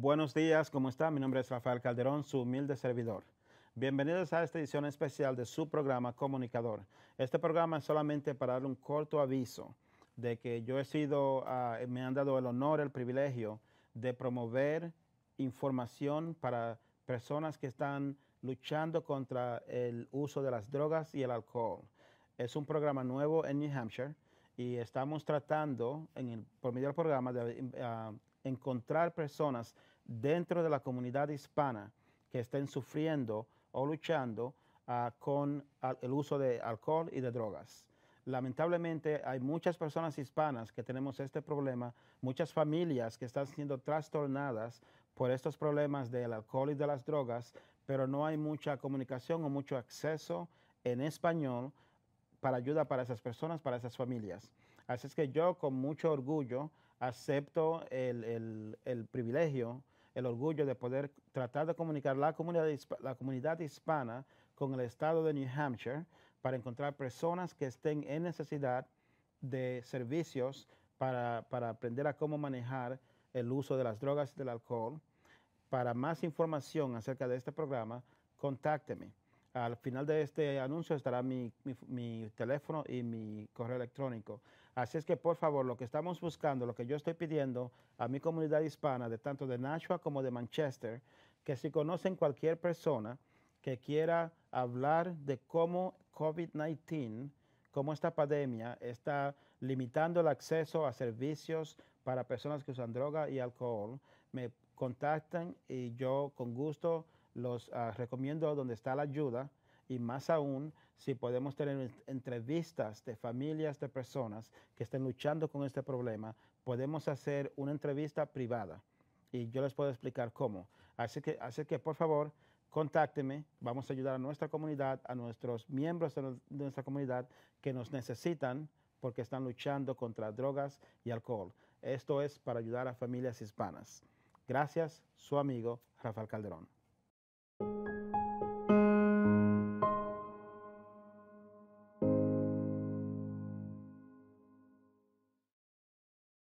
Buenos días, ¿cómo está? Mi nombre es Rafael Calderón, su humilde servidor. Bienvenidos a esta edición especial de su programa Comunicador. Este programa es solamente para dar un corto aviso de que yo he sido, ah, me han dado el honor, el privilegio de promover información para personas que están luchando contra el uso de las drogas y el alcohol. Es un programa nuevo en New Hampshire y estamos tratando, en el, por medio del programa, de ah, encontrar personas dentro de la comunidad hispana que estén sufriendo o luchando ah, con el uso de alcohol y de drogas. Lamentablemente hay muchas personas hispanas que tenemos este problema, muchas familias que están siendo trastornadas por estos problemas del alcohol y de las drogas, pero no hay mucha comunicación o mucho acceso en español para ayuda para esas personas, para esas familias. Así es que yo con mucho orgullo acepto el, privilegio, el orgullo de poder tratar de comunicar la comunidad, la comunidad hispana con el estado de New Hampshire para encontrar personas que estén en necesidad de servicios para, para aprender a cómo manejar el uso de las drogas y del alcohol. Para más información acerca de este programa, contácteme. Al final de este anuncio estará mi, teléfono y mi correo electrónico. Así es que por favor, lo que estamos buscando, lo que yo estoy pidiendo a mi comunidad hispana, de tanto de Nashua como de Manchester, que si conocen cualquier persona que quiera hablar de cómo COVID-19, cómo esta pandemia está limitando el acceso a servicios para personas que usan droga y alcohol, me contactan y yo con gusto los ah, recomiendo donde está la ayuda y más aún si podemos tener entrevistas de familias de personas que estén luchando con este problema, podemos hacer una entrevista privada y yo les puedo explicar cómo. Así que, que por favor, contácteme, vamos a ayudar a nuestra comunidad, a nuestros miembros de nuestra comunidad que nos necesitan porque están luchando contra drogas y alcohol. Esto es para ayudar a familias hispanas. Gracias, su amigo Rafael Calderón.